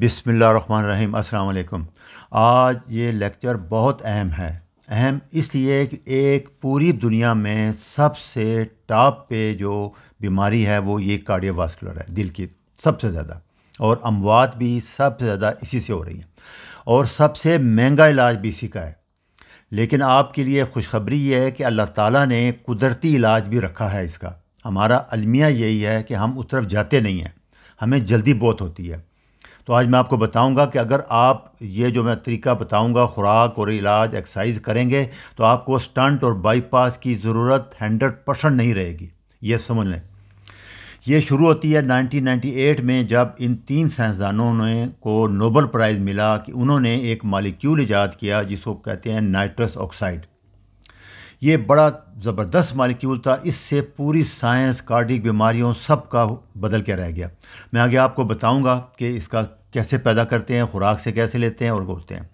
बिसमीम अस्सलाम आज ये लेक्चर बहुत अहम है अहम इसलिए कि एक पूरी दुनिया में सबसे टॉप पे जो बीमारी है वो ये कार्डियोवास्कुलर है दिल की सबसे ज़्यादा और अमवात भी सबसे ज़्यादा इसी से हो रही है और सबसे महंगा इलाज भी इसी का है लेकिन आपके लिए खुशखबरी ये है कि अल्लाह ताला ने कुदरती इलाज भी रखा है इसका हमारा अलमिया यही है कि हम उस तरफ जाते नहीं हैं हमें जल्दी बहुत होती है तो आज मैं आपको बताऊंगा कि अगर आप ये जो मैं तरीका बताऊंगा खुराक और इलाज एक्सरसाइज करेंगे तो आपको स्टंट और बाईपास की ज़रूरत हंड्रेड परसेंट नहीं रहेगी ये समझ लें यह शुरू होती है 1998 में जब इन तीन साइंसदानों ने को नोबल प्राइज़ मिला कि उन्होंने एक मालिक्यूल ईजाद किया जिसको कहते हैं नाइट्रस ऑक्साइड ये बड़ा ज़बरदस्त मालिक्यूल था इससे पूरी साइंस कार्डिक बीमारियों सब का बदल के रह गया मैं आगे आपको बताऊंगा कि इसका कैसे पैदा करते हैं खुराक से कैसे लेते हैं और बोलते हैं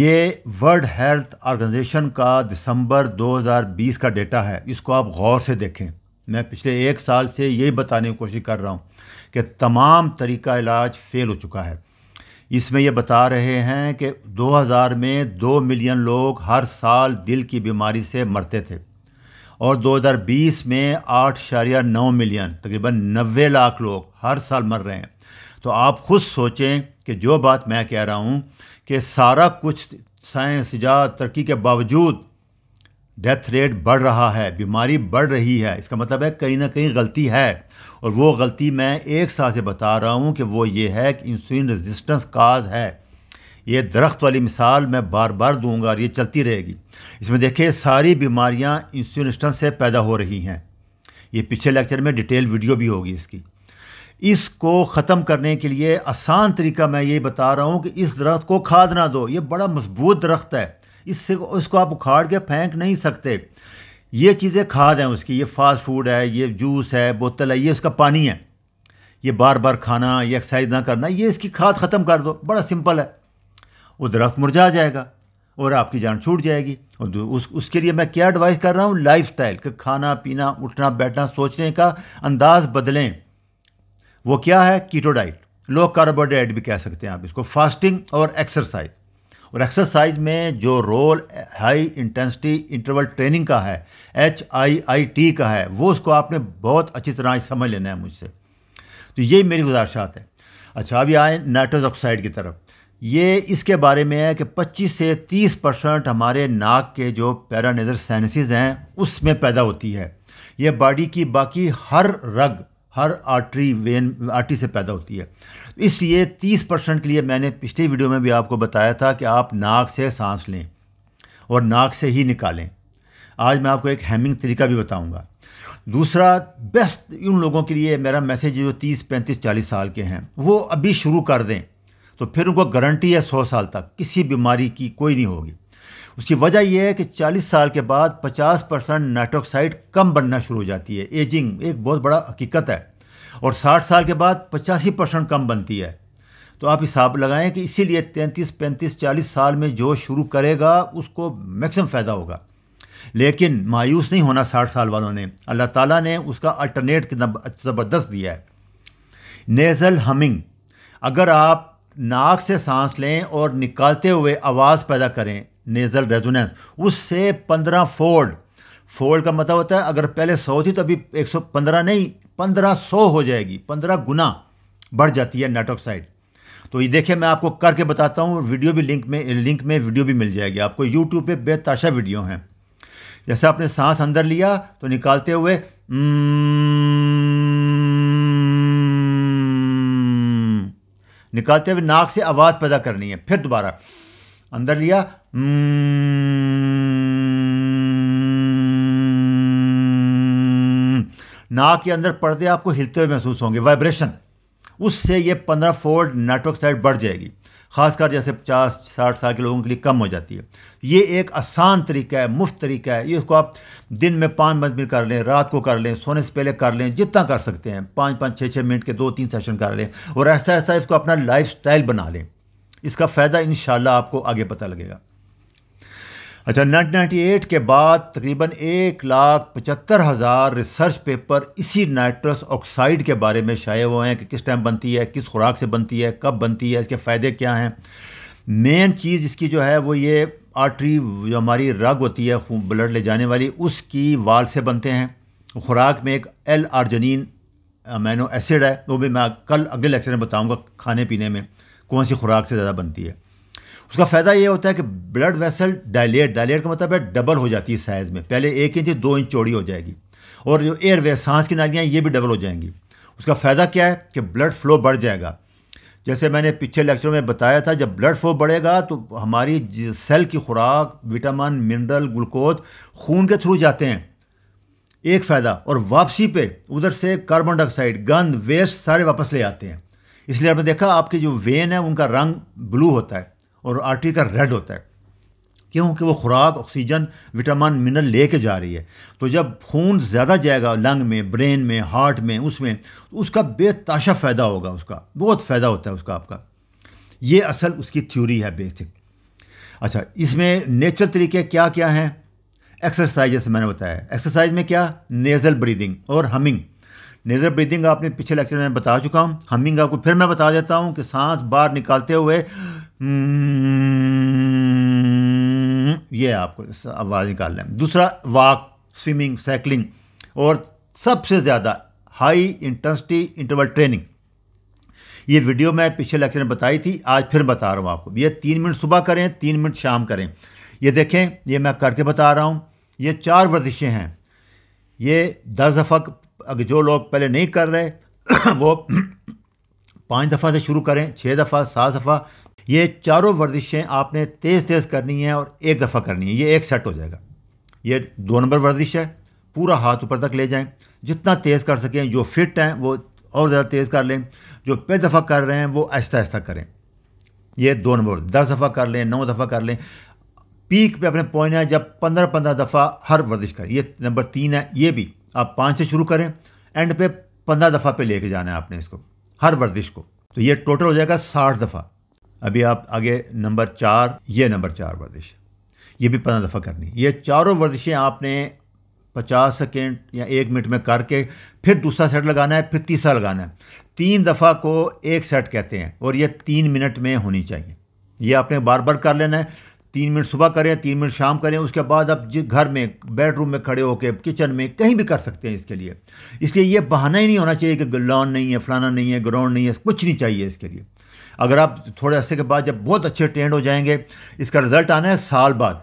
ये वर्ल्ड हेल्थ ऑर्गेनाइजेशन का दिसंबर 2020 का डेटा है इसको आप गौर से देखें मैं पिछले एक साल से यही बताने की कोशिश कर रहा हूँ कि तमाम तरीका इलाज फेल हो चुका है इसमें यह बता रहे हैं कि 2000 में 2 मिलियन लोग हर साल दिल की बीमारी से मरते थे और 2020 में आठ शारिया नौ मिलियन तकरीबन नबे लाख लोग हर साल मर रहे हैं तो आप खुद सोचें कि जो बात मैं कह रहा हूँ कि सारा कुछ साइंस इजाद तरक्की के बावजूद डेथ रेट बढ़ रहा है बीमारी बढ़ रही है इसका मतलब है कहीं ना कहीं गलती है और वो गलती मैं एक साल से बता रहा हूँ कि वो ये है कि इंसुलिन रेजिस्टेंस काज है ये दरख्त वाली मिसाल मैं बार बार दूंगा और ये चलती रहेगी इसमें देखिए सारी बीमारियाँ इंसुलिन रेजिस्टेंस से पैदा हो रही हैं ये पिछले लेक्चर में डिटेल वीडियो भी होगी इसकी इसको ख़त्म करने के लिए आसान तरीका मैं ये बता रहा हूँ कि इस दरख्त को खाद ना दो ये बड़ा मजबूत दरख्त है इससे उसको आप उखाड़ के फेंक नहीं सकते ये चीज़ें खाद हैं उसकी ये फास्ट फूड है ये जूस है बोतल है ये उसका पानी है ये बार बार खाना ये एक्सरसाइज ना करना ये इसकी खाद ख़त्म कर दो बड़ा सिंपल है वो दरख्त मुरझा जाएगा और आपकी जान छूट जाएगी और उस उसके लिए मैं क्या एडवाइस कर रहा हूँ लाइफ स्टाइल कि खाना पीना उठना बैठना सोचने का अंदाज़ बदलें वो क्या है कीटो डाइट लो कार्बोहाइड्रेट भी कह सकते हैं आप इसको फास्टिंग और एक्सरसाइज और एक्सरसाइज में जो role high intensity interval training का है एच आई आई टी का है वो उसको आपने बहुत अच्छी तरह समझ लेना है मुझसे तो ये मेरी गुजारशात है अच्छा अभी आए नाइट्रोज ऑक्साइड की तरफ ये इसके बारे में है कि 25 से 30 परसेंट हमारे नाक के जो पैरानेजर सैनसिस हैं उसमें पैदा होती है ये बॉडी की बाकी हर रग हर आर्टरी वेन आर्टरी से पैदा होती है इसलिए 30 परसेंट के लिए मैंने पिछले वीडियो में भी आपको बताया था कि आप नाक से सांस लें और नाक से ही निकालें आज मैं आपको एक हैमिंग तरीका भी बताऊंगा दूसरा बेस्ट उन लोगों के लिए मेरा मैसेज जो 30, 35, 40 साल के हैं वो अभी शुरू कर दें तो फिर उनको गारंटी है सौ साल तक किसी बीमारी की कोई नहीं होगी उसकी वजह यह है कि 40 साल के बाद 50 परसेंट नाइट्रोक्साइड कम बनना शुरू हो जाती है एजिंग एक बहुत बड़ा हकीकत है और 60 साल के बाद पचासी परसेंट कम बनती है तो आप हिसाब लगाएं कि इसीलिए 33, 35, 40 साल में जो शुरू करेगा उसको मैक्सिमम फ़ायदा होगा लेकिन मायूस नहीं होना साठ साल वालों ने अल्लाह ताला ने उसका अल्टरनेट कितना ज़बरदस्त दिया है नेज़ल हमिंग अगर आप नाक से सांस लें और निकालते हुए आवाज़ पैदा करें नेज़ल रेजोनेंस उससे पंद्रह फोल्ड फोल्ड का मतलब होता है अगर पहले सौ थी तो अभी एक सौ पंद्रह नहीं पंद्रह सौ हो जाएगी पंद्रह गुना बढ़ जाती है नेटवर्क तो ये देखिए मैं आपको करके बताता हूँ वीडियो भी लिंक में लिंक में वीडियो भी मिल जाएगी आपको यूट्यूब पे बेताशा वीडियो हैं जैसे आपने सांस अंदर लिया तो निकालते हुए निकालते हुए नाक से आवाज़ पैदा करनी है फिर दोबारा अंदर लिया हम्म। नाक के अंदर पर्दे आपको हिलते हुए महसूस होंगे वाइब्रेशन उससे ये पंद्रह फोल्ड नेटवर्क साइड बढ़ जाएगी खासकर जैसे पचास साठ साल के लोगों के लिए कम हो जाती है ये एक आसान तरीका है मुफ्त तरीका है ये उसको आप दिन में पाँच पाँच मिनट कर लें रात को कर लें सोने से पहले कर लें जितना कर सकते हैं पाँच पाँच छः छः मिनट के दो तीन सेशन कर लें और ऐसा ऐसा इसको अपना लाइफ बना लें इसका फ़ायदा इन आपको आगे पता लगेगा अच्छा नाइनटीन नाइन्टी एट के बाद तकरीबन एक लाख पचहत्तर हज़ार रिसर्च पेपर इसी नाइट्रस ऑक्साइड के बारे में शाये हुए हैं कि किस टाइम बनती है किस खुराक से बनती है कब बनती है इसके फ़ायदे क्या हैं मेन चीज़ इसकी जो है वो ये आर्टरी जो हमारी रग होती है ब्लड ले जाने वाली उसकी वाल से बनते हैं खुराक में एक एल आर्जनिन अमेनो एसिड है वो भी मैं कल अगले लेक्चर में बताऊँगा खाने पीने में कौन सी खुराक से ज़्यादा बनती है उसका फ़ायदा ये होता है कि ब्लड वेसल डायलेट डायलेट का मतलब है डबल हो जाती है साइज़ में पहले एक इंच दो इंच चौड़ी हो जाएगी और जो एयर वे सांस की नालियाँ ये भी डबल हो जाएंगी उसका फ़ायदा क्या है कि ब्लड फ्लो बढ़ जाएगा जैसे मैंने पिछले लेक्चर में बताया था जब ब्लड फ्लो बढ़ेगा तो हमारी सेल की खुराक विटामिन मिनरल ग्लूकोज खून के थ्रू जाते हैं एक फ़ायदा और वापसी पे उधर से कार्बन डाइऑक्साइड गंद वेस्ट सारे वापस ले आते हैं इसलिए आपने देखा आपके जो वेन है उनका रंग ब्लू होता है और आर्टरी का रेड होता है क्योंकि वो खुराक ऑक्सीजन विटामिन मिनरल लेके जा रही है तो जब खून ज़्यादा जाएगा लंग में ब्रेन में हार्ट में उसमें तो उसका बेताशा फ़ायदा होगा उसका बहुत फ़ायदा होता है उसका आपका ये असल उसकी थ्योरी है बेसिक अच्छा इसमें नेचुरल तरीके क्या क्या हैं एक्सरसाइज जैसे मैंने बताया एक्सरसाइज में क्या नेज़ल ब्रीदिंग और हमिंग नेज़र ब्रीदिंग आपने पिछले लेक्चर में बता चुका हूँ हमिंग आपको फिर मैं बता देता हूँ कि सांस बाहर निकालते हुए हम्म, ये आपको आवाज़ निकालना है दूसरा वाक स्विमिंग साइकिलिंग और सबसे ज़्यादा हाई इंटेंसिटी इंटरवल ट्रेनिंग ये वीडियो मैं पिछले लेक्चर में बताई थी आज फिर बता रहा हूँ आपको ये तीन मिनट सुबह करें तीन मिनट शाम करें ये देखें ये मैं करके बता रहा हूँ ये चार वर्जिशें हैं ये दस दफ़ा अगर जो लोग पहले नहीं कर रहे वो पाँच दफ़ा से शुरू करें छः दफ़ा सात दफ़ा ये चारों वर्जिशें आपने तेज़ तेज़ करनी है और एक दफ़ा करनी है ये एक सेट हो जाएगा ये दो नंबर वर्जिश है पूरा हाथ ऊपर तक ले जाएं जितना तेज़ कर सकें जो फिट हैं वो और ज़्यादा तेज़ कर लें जो पहली दफ़ा कर रहे हैं वो आहिस्ता आहिस्ता करें ये दो नंबर दस दफ़ा कर लें नौ दफ़ा कर लें पीक पे अपने पहुंचना है जब पंद्रह पंद्रह दफ़ा हर वर्जिश करें ये नंबर तीन है ये भी आप पाँच से शुरू करें एंड पे पंद्रह दफ़ा पे लेके जाना है आपने इसको हर वर्जिश को तो ये टोटल हो जाएगा साठ दफ़ा अभी आप आगे नंबर चार ये नंबर चार वर्जिश ये भी पंद्रह दफ़ा करनी ये चारों वर्जिशें आपने पचास सेकेंड या एक मिनट में करके फिर दूसरा सेट लगाना है फिर तीसरा लगाना है तीन दफ़ा को एक सेट कहते हैं और ये तीन मिनट में होनी चाहिए ये आपने बार बार कर लेना है तीन मिनट सुबह करें तीन मिनट शाम करें उसके बाद आप जिस घर में बेडरूम में खड़े होकर किचन में कहीं भी कर सकते हैं इसके लिए इसलिए ये बहाना ही नहीं होना चाहिए कि लॉन नहीं है फलाना नहीं है ग्राउंड नहीं है कुछ नहीं चाहिए इसके लिए अगर आप थोड़े अरसे के बाद जब बहुत अच्छे ट्रेंड हो जाएंगे इसका रिजल्ट आना है साल बाद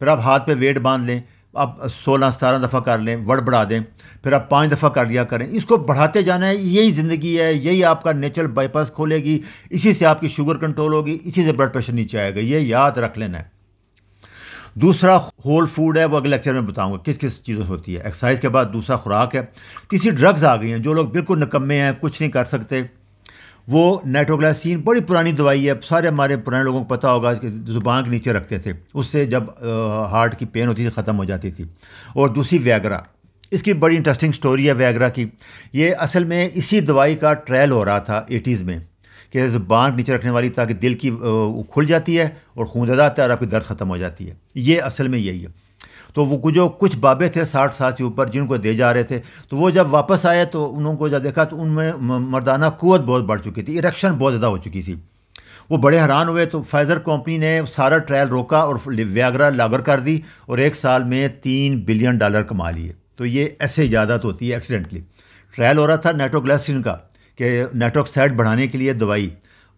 फिर आप हाथ पे वेट बांध लें आप सोलह सतारह दफ़ा कर लें वर्ड बढ़ा दें फिर आप पाँच दफ़ा कर लिया करें इसको बढ़ाते जाना है यही ज़िंदगी है यही आपका नेचुरल बाईपास खोलेगी इसी से आपकी शुगर कंट्रोल होगी इसी से ब्लड प्रेशर नीचे आएगा ये याद रख लेना है दूसरा होल फूड है वो अगले लेक्चर में बताऊंगा किस किस चीज़ों से होती है एक्सरसाइज के बाद दूसरा खुराक है तीसरी ड्रग्स आ गई हैं जो लोग बिल्कुल निकम्मे हैं कुछ नहीं कर सकते वो नाइट्रोग्लासिन बड़ी पुरानी दवाई है सारे हमारे पुराने लोगों को पता होगा कि ज़ुबान के नीचे रखते थे उससे जब आ, हार्ट की पेन होती थी ख़त्म हो जाती थी और दूसरी व्यागरा इसकी बड़ी इंटरेस्टिंग स्टोरी है व्यागरा की ये असल में इसी दवाई का ट्रायल हो रहा था एटीज़ में कि जबान नीचे रखने वाली ताकि दिल की खुल जाती है और खूनजदा आता है और आपकी दर्द ख़त्म हो जाती है ये असल में यही है तो वो जो कुछ बाबे थे साठ साल से ऊपर जिनको दे जा रहे थे तो वो जब वापस आए तो उनको जब देखा तो उनमें मर्दाना क़वत बहुत बढ़ चुकी थी इरेक्शन बहुत ज़्यादा हो चुकी थी वो बड़े हैरान हुए तो फाइज़र कंपनी ने सारा ट्रायल रोका और व्यागरा लागर कर दी और एक साल में तीन बिलियन डॉलर कमा लिए तो ये ऐसे ज़्यादा तो होती है एक्सीडेंटली ट्रायल हो रहा था नाइट्रोग्लासिन का कि नेटवर्क बढ़ाने के लिए दवाई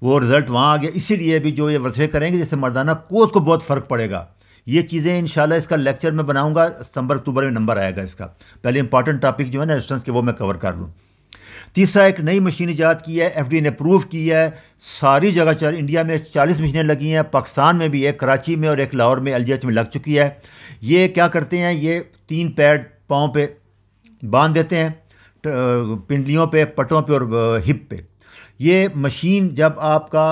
वो रिज़ल्ट वहाँ आ गया इसीलिए भी जो ये वर्षे करेंगे जैसे मर्दाना कोच को बहुत फ़र्क पड़ेगा ये चीज़ें इन इसका लेक्चर मैं बनाऊँगा सितंबर अक्टूबर में नंबर आएगा इसका पहले इंपॉर्टेंट टॉपिक जो है ना रेस्टोरेंस के वो मैं कवर कर लूँ तीसरा एक नई मशीन ईजाद की है एफ ने अप्रूव की है सारी जगह चार इंडिया में चालीस मशीनें लगी हैं पाकिस्तान में भी एक कराची में और एक लाहौर में एल में लग चुकी है ये क्या करते हैं ये तीन पैड पाँव पे बांध देते हैं पिंडलियों पे पटों पे और हिप पे ये मशीन जब आपका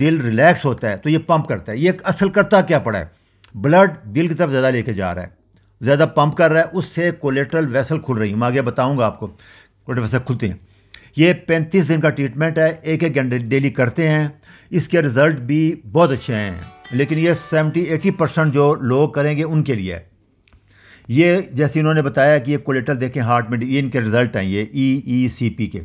दिल रिलैक्स होता है तो ये पंप करता है ये असल करता क्या पड़ा है ब्लड दिल की तरफ ज़्यादा लेके जा रहा है ज़्यादा पंप कर रहा है उससे कोलेट्रल वैसल खुल रही है मैं आगे बताऊँगा आपको कोलेट्रल वैसल खुलते हैं ये पैंतीस दिन का ट्रीटमेंट है एक एक घंटे डेली करते हैं इसके रिज़ल्ट भी बहुत अच्छे हैं लेकिन ये सेवेंटी एटी परसेंट जो लोग करेंगे उनके लिए है ये जैसे इन्होंने बताया कि ये कोलेटर देखें हार्ट में ये इनके रिज़ल्ट हैं ये ई ई सी पी के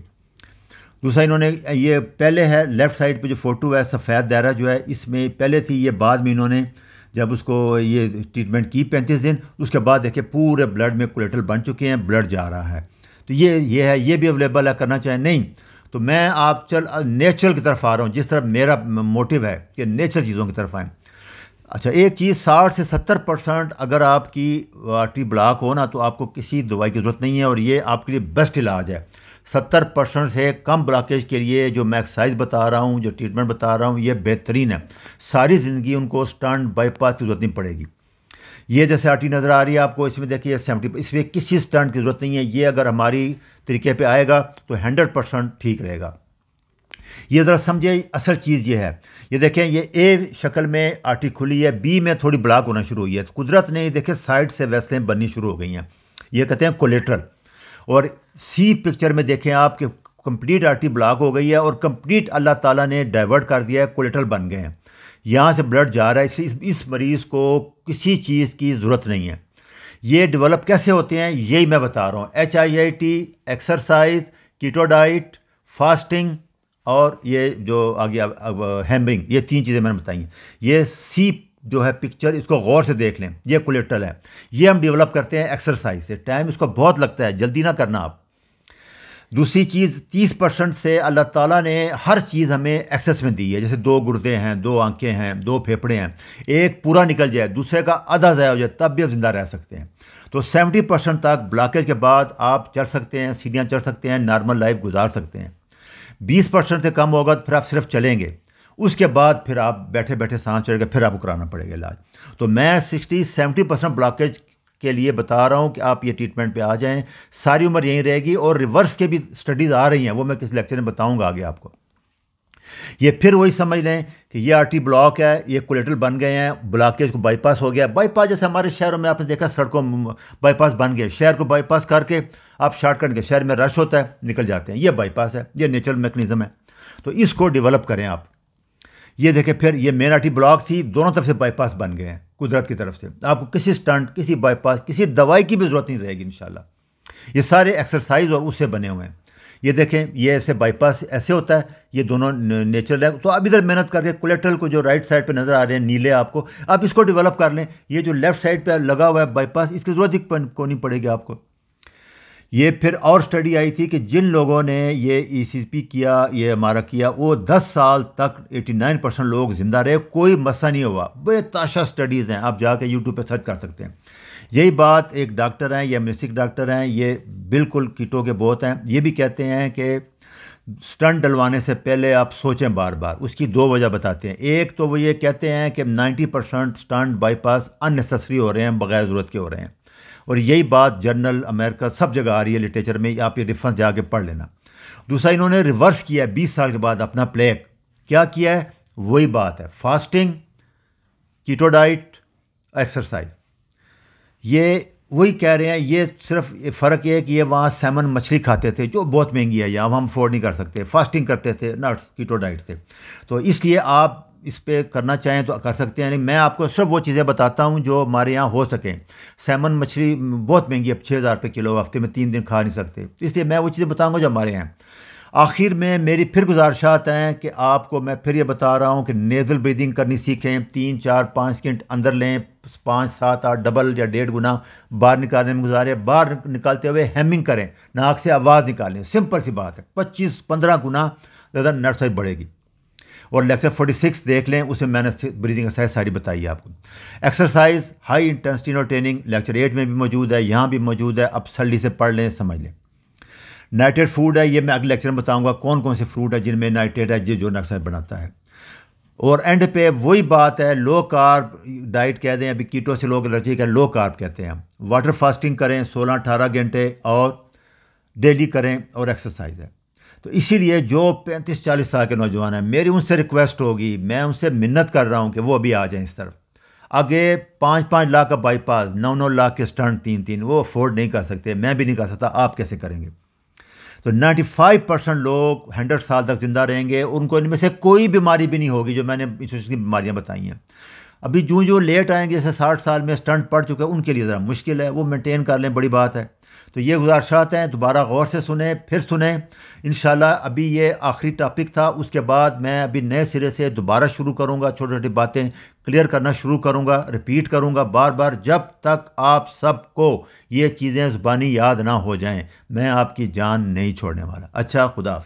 दूसरा इन्होंने ये पहले है लेफ़्ट साइड पे जो फ़ोटो है सफ़ेद दायरा जो है इसमें पहले थी ये बाद में इन्होंने जब उसको ये ट्रीटमेंट की पैंतीस दिन उसके बाद देखें पूरे ब्लड में कोलेटल बन चुके हैं ब्लड जा रहा है तो ये ये है ये भी अवेलेबल है करना चाहें नहीं तो मैं आप चल नेचुरल की तरफ आ रहा हूँ जिस तरफ मेरा मोटिव है कि नेचुरल चीज़ों की तरफ आएँ अच्छा एक चीज़ साठ से सत्तर परसेंट अगर आपकी आर्टरी ब्लॉक हो ना तो आपको किसी दवाई की ज़रूरत नहीं है और ये आपके लिए बेस्ट इलाज है सत्तर परसेंट से कम ब्लॉकेज के लिए जो मैं एक्सरसाइज बता रहा हूँ जो ट्रीटमेंट बता रहा हूँ ये बेहतरीन है सारी ज़िंदगी उनको स्टंट बाईपास की ज़रूरत नहीं पड़ेगी ये जैसे आर्टी नज़र आ रही है आपको इसमें देखिए सेवेंटी इसमें किसी स्टंट की ज़रूरत नहीं है ये अगर हमारी तरीके पर आएगा तो हंड्रेड परसेंट ठीक रहेगा ये ज़रा समझे असल चीज़ ये है ये देखें ये ए शक्ल में आटी खुली है बी में थोड़ी ब्लॉक होना शुरू हुई है तो कुदरत ने देखें साइड से वैसलें बननी शुरू हो गई हैं ये कहते हैं कोलेट्रल और सी पिक्चर में देखें आप कि कंप्लीट आर्टी ब्लॉक हो गई है और कंप्लीट अल्लाह ताला ने डाइवर्ट कर दिया है कोलेट्रल बन गए हैं यहाँ से ब्लड जा रहा है इस, इस मरीज़ को किसी चीज़ की ज़रूरत नहीं है ये डेवलप कैसे होते हैं यही मैं बता रहा हूँ H I I T exercise keto diet fasting और ये जो आगे गया हैम्बिंग ये तीन चीज़ें मैंने बताई हैं ये सी जो है पिक्चर इसको गौर से देख लें ये कोलेट्रल है ये हम डेवलप करते हैं एक्सरसाइज से टाइम इसको बहुत लगता है जल्दी ना करना आप दूसरी चीज़ तीस परसेंट से अल्लाह ताला ने हर चीज़ हमें एक्सेस में दी है जैसे दो गुर्दे हैं दो आंखें हैं दो फेफड़े हैं एक पूरा निकल जाए दूसरे का आधा ज़्यादा हो जाए तब भी आप ज़िंदा रह सकते हैं तो सेवेंटी परसेंट तक ब्लॉकेज के बाद आप चढ़ सकते हैं सीढ़ियाँ चढ़ सकते हैं नॉर्मल लाइफ गुजार सकते हैं बीस परसेंट से कम होगा तो फिर आप सिर्फ चलेंगे उसके बाद फिर आप बैठे बैठे सांस चढ़ेगा फिर आपको कराना पड़ेगा इलाज तो मैं सिक्सटी सेवेंटी परसेंट ब्लॉकेज के लिए बता रहा हूँ कि आप ये ट्रीटमेंट पे आ जाएं सारी उम्र यहीं रहेगी और रिवर्स के भी स्टडीज़ आ रही हैं वो मैं किस लेक्चर में बताऊँगा आगे आपको ये फिर वही समझ लें कि ये आरटी ब्लॉक है ये कोलेटल बन गए हैं ब्लॉकेज को बाईपास हो गया बाईपास जैसे हमारे शहरों में आपने देखा सड़कों बाईपास बन गए शहर को बाईपास करके आप शॉर्टकट के शहर में रश होता है निकल जाते हैं ये बाईपास है ये नेचुरल मेकनिज़म है तो इसको डिवेलप करें आप ये देखें फिर ये मेन आर ब्लॉक थी दोनों तरफ से बाईपास बन गए हैं कुदरत की तरफ से आपको किसी स्टंट किसी बाईपास किसी दवाई की भी ज़रूरत नहीं रहेगी इन ये सारे एक्सरसाइज और उससे बने हुए हैं ये देखें ये ऐसे बाईपास ऐसे होता है ये दोनों नेचुरल है तो आप इधर मेहनत करके कोलेट्रल को जो राइट साइड पे नज़र आ रहे हैं नीले आपको आप इसको डेवलप कर लें ये जो लेफ्ट साइड पे लगा हुआ है बाईपास इसकी ज़रूरत ही को नहीं पड़ेगी आपको ये फिर और स्टडी आई थी कि जिन लोगों ने ये ईसीपी e किया ये हमारा किया वो 10 साल तक 89 परसेंट लोग ज़िंदा रहे कोई मसा नहीं हुआ बेताशा स्टडीज़ हैं आप जाके यूट्यूब पे सर्च कर सकते हैं यही बात एक डॉक्टर हैं ये मिस्टिक डॉक्टर हैं ये बिल्कुल कीटों के बहुत हैं ये भी कहते हैं कि स्टंट डलवाने से पहले आप सोचें बार बार उसकी दो वजह बताते हैं एक तो वो ये कहते हैं कि 90 परसेंट स्टंट बाईपास अननेसेसरी हो रहे हैं बगैर ज़रूरत के हो रहे हैं और यही बात जर्नल अमेरिका सब जगह आ रही है लिटरेचर में आप ये रेफरेंस जाके पढ़ लेना दूसरा इन्होंने रिवर्स किया है बीस साल के बाद अपना प्लेग क्या किया है वही बात है फास्टिंग कीटो डाइट एक्सरसाइज ये वही कह रहे हैं ये सिर्फ फ़र्क ये है कि ये वहाँ सैमन मछली खाते थे जो बहुत महंगी है यहाँ हम अफोर्ड नहीं कर सकते फास्टिंग करते थे नट्स कीटो डाइट थे तो इसलिए आप इस पर करना चाहें तो कर सकते हैं यानी मैं आपको सिर्फ वो चीज़ें बताता हूँ जो हमारे यहाँ हो सकें सैमन मछली बहुत महंगी अब छः हज़ार रुपये किलो हफ्ते में तीन दिन खा नहीं सकते इसलिए मैं वो चीज़ें बताऊँगा जो हमारे यहाँ आखिर में मेरी फिर गुजारिशात हैं कि आपको मैं फिर ये बता रहा हूँ कि नेज़ल ब्रीदिंग करनी सीखें तीन चार पाँच सेकेंड अंदर लें पाँच सात आठ डबल या डेढ़ गुना बाहर निकालने में गुजारें बाहर निकालते हुए हेमिंग करें नाक से आवाज़ निकालें सिंपल सी बात है पच्चीस पंद्रह गुना ज़्यादा नर्सरी बढ़ेगी और लेक्चर 46 देख लें उसमें मैंने ब्रीदिंग एक्सरसाइज सारी बताई है आपको एक्सरसाइज हाई इंटेंसिटी और ट्रेनिंग लेक्चर एट में भी मौजूद है यहाँ भी मौजूद है आप सल्डी से पढ़ लें समझ लें नाइट्रेट फूड है ये मैं अगले लेक्चर में बताऊँगा कौन कौन से फ्रूट है जिनमें नाइट्रेट है जो जो नक्सा बनाता है और एंड पे वही बात है लो कार्ब डाइट कह दें अभी कीटो से लोग एलर्जी का लो कार्ब कहते हैं हम वाटर फास्टिंग करें सोलह अठारह घंटे और डेली करें और एक्सरसाइज है तो इसीलिए जो पैंतीस चालीस साल के नौजवान हैं मेरी उनसे रिक्वेस्ट होगी मैं उनसे मिन्नत कर रहा हूँ कि वो अभी आ जाएं इस तरफ आगे पाँच पाँच लाख का बाईपास नौ नौ लाख के स्टंट तीन तीन वो अफोर्ड नहीं कर सकते मैं भी नहीं कर सकता आप कैसे करेंगे तो 95 परसेंट लोग हंड्रेड साल तक ज़िंदा रहेंगे उनको इनमें से कोई बीमारी भी नहीं होगी जो मैंने इसकी की बीमारियाँ बताई हैं अभी जो जो लेट आएंगे जैसे साठ साल में स्टंट पड़ चुके हैं उनके लिए ज़रा मुश्किल है वो मेंटेन कर लें बड़ी बात है तो ये गुजारशात हैं दोबारा गौर से सुने फिर सुने इन अभी ये आखिरी टॉपिक था उसके बाद मैं अभी नए सिरे से दोबारा शुरू करूँगा छोटी छोटी बातें क्लियर करना शुरू करूँगा रिपीट करूँगा बार बार जब तक आप सबको ये चीज़ें ज़ुबानी याद ना हो जाएँ मैं आपकी जान नहीं छोड़ने वाला अच्छा खुदा